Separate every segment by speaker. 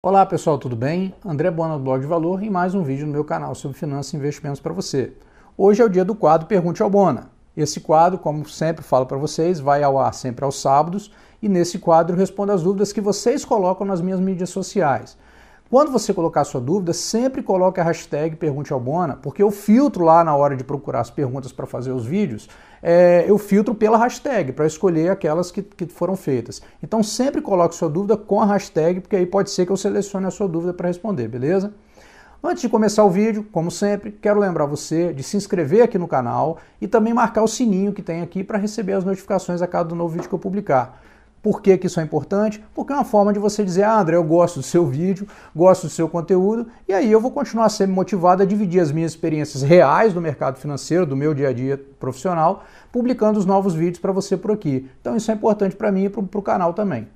Speaker 1: Olá pessoal, tudo bem? André Bona do Blog de Valor e mais um vídeo no meu canal sobre finanças e investimentos para você. Hoje é o dia do quadro Pergunte ao Bona. Esse quadro, como sempre falo para vocês, vai ao ar sempre aos sábados e nesse quadro eu respondo as dúvidas que vocês colocam nas minhas mídias sociais. Quando você colocar sua dúvida, sempre coloque a hashtag Pergunte ao Bona, porque eu filtro lá na hora de procurar as perguntas para fazer os vídeos, é, eu filtro pela hashtag para escolher aquelas que, que foram feitas. Então sempre coloque sua dúvida com a hashtag, porque aí pode ser que eu selecione a sua dúvida para responder, beleza? Antes de começar o vídeo, como sempre, quero lembrar você de se inscrever aqui no canal e também marcar o sininho que tem aqui para receber as notificações a cada novo vídeo que eu publicar. Por que, que isso é importante? Porque é uma forma de você dizer, ah, André, eu gosto do seu vídeo, gosto do seu conteúdo, e aí eu vou continuar sendo motivado a dividir as minhas experiências reais do mercado financeiro, do meu dia a dia profissional, publicando os novos vídeos para você por aqui. Então isso é importante para mim e para o canal também.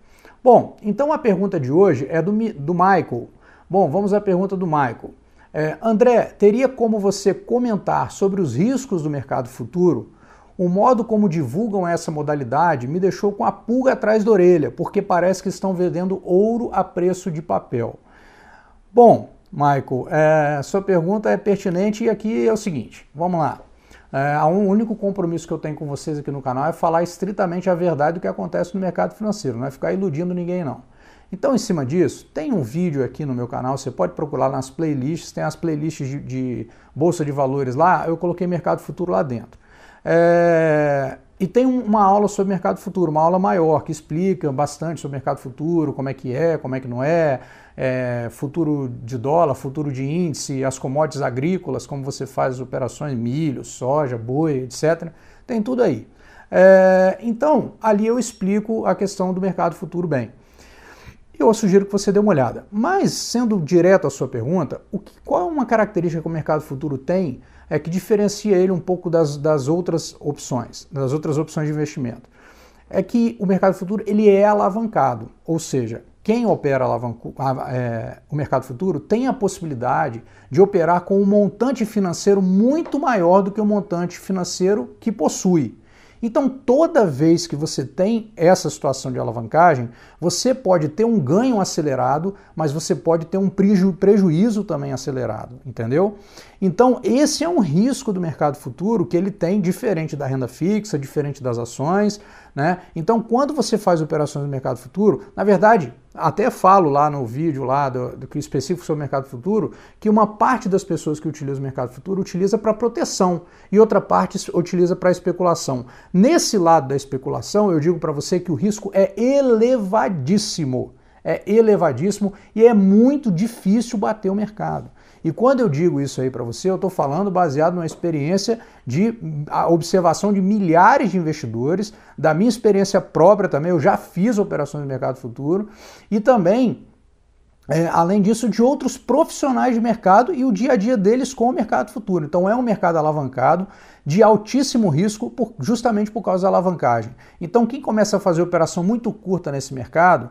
Speaker 1: Bom, então a pergunta de hoje é do, do Michael. Bom, vamos à pergunta do Michael. É, André, teria como você comentar sobre os riscos do mercado futuro? O modo como divulgam essa modalidade me deixou com a pulga atrás da orelha, porque parece que estão vendendo ouro a preço de papel. Bom, Michael, é, sua pergunta é pertinente e aqui é o seguinte: vamos lá. É, único compromisso que eu tenho com vocês aqui no canal é falar estritamente a verdade do que acontece no mercado financeiro, não é ficar iludindo ninguém, não. Então, em cima disso, tem um vídeo aqui no meu canal, você pode procurar nas playlists, tem as playlists de, de Bolsa de Valores lá, eu coloquei Mercado Futuro lá dentro. É... E tem uma aula sobre mercado futuro, uma aula maior, que explica bastante sobre mercado futuro, como é que é, como é que não é, é, futuro de dólar, futuro de índice, as commodities agrícolas, como você faz as operações, milho, soja, boi, etc. Tem tudo aí. É, então, ali eu explico a questão do mercado futuro bem eu sugiro que você dê uma olhada. Mas, sendo direto à sua pergunta, o que, qual é uma característica que o mercado futuro tem é que diferencia ele um pouco das, das outras opções, das outras opções de investimento? É que o mercado futuro ele é alavancado, ou seja, quem opera alavanco, é, o mercado futuro tem a possibilidade de operar com um montante financeiro muito maior do que o montante financeiro que possui. Então, toda vez que você tem essa situação de alavancagem, você pode ter um ganho acelerado, mas você pode ter um preju prejuízo também acelerado, entendeu? Então, esse é um risco do mercado futuro que ele tem diferente da renda fixa, diferente das ações, né? Então, quando você faz operações no mercado futuro, na verdade, até falo lá no vídeo lá do, do que específico sobre o mercado futuro, que uma parte das pessoas que utilizam o mercado futuro utiliza para proteção e outra parte utiliza para especulação. Nesse lado da especulação, eu digo para você que o risco é elevadíssimo. É elevadíssimo e é muito difícil bater o mercado. E quando eu digo isso aí para você, eu estou falando baseado numa experiência de observação de milhares de investidores, da minha experiência própria também, eu já fiz operações de mercado futuro e também é, além disso, de outros profissionais de mercado e o dia a dia deles com o mercado futuro. Então, é um mercado alavancado de altíssimo risco, por, justamente por causa da alavancagem. Então, quem começa a fazer operação muito curta nesse mercado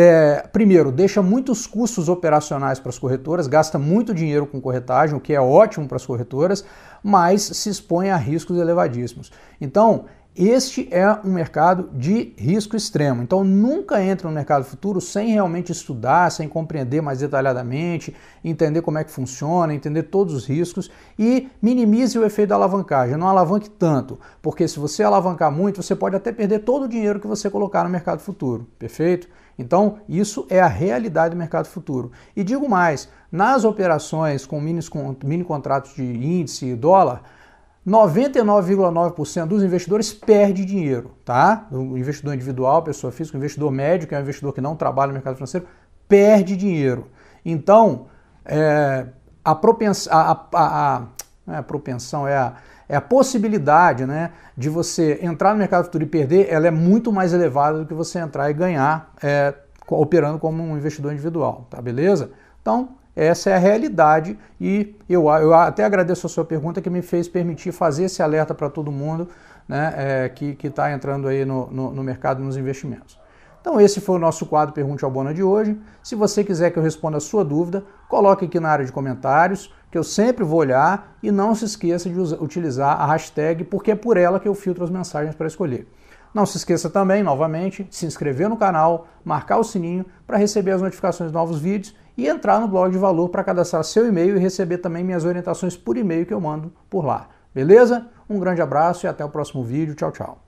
Speaker 1: é, primeiro, deixa muitos custos operacionais para as corretoras, gasta muito dinheiro com corretagem, o que é ótimo para as corretoras, mas se expõe a riscos elevadíssimos. Então, este é um mercado de risco extremo. Então nunca entra no mercado futuro sem realmente estudar, sem compreender mais detalhadamente, entender como é que funciona, entender todos os riscos e minimize o efeito da alavancagem. Não alavanque tanto, porque se você alavancar muito, você pode até perder todo o dinheiro que você colocar no mercado futuro. Perfeito? Então, isso é a realidade do mercado futuro. E digo mais, nas operações com mini contratos de índice e dólar, 99,9% dos investidores perde dinheiro, tá? O investidor individual, pessoa física, o investidor médio, que é um investidor que não trabalha no mercado financeiro, perde dinheiro. Então, é, a, propensão, a, a, a, a, é propensão é a, é a possibilidade né, de você entrar no mercado futuro e perder, ela é muito mais elevada do que você entrar e ganhar é, operando como um investidor individual, tá beleza? Então, essa é a realidade e eu, eu até agradeço a sua pergunta que me fez permitir fazer esse alerta para todo mundo né, é, que está entrando aí no, no, no mercado nos investimentos. Então esse foi o nosso quadro Pergunte ao Bona de hoje. Se você quiser que eu responda a sua dúvida, coloque aqui na área de comentários, que eu sempre vou olhar e não se esqueça de usar, utilizar a hashtag, porque é por ela que eu filtro as mensagens para escolher. Não se esqueça também, novamente, de se inscrever no canal, marcar o sininho para receber as notificações de novos vídeos e entrar no blog de valor para cadastrar seu e-mail e receber também minhas orientações por e-mail que eu mando por lá. Beleza? Um grande abraço e até o próximo vídeo. Tchau, tchau.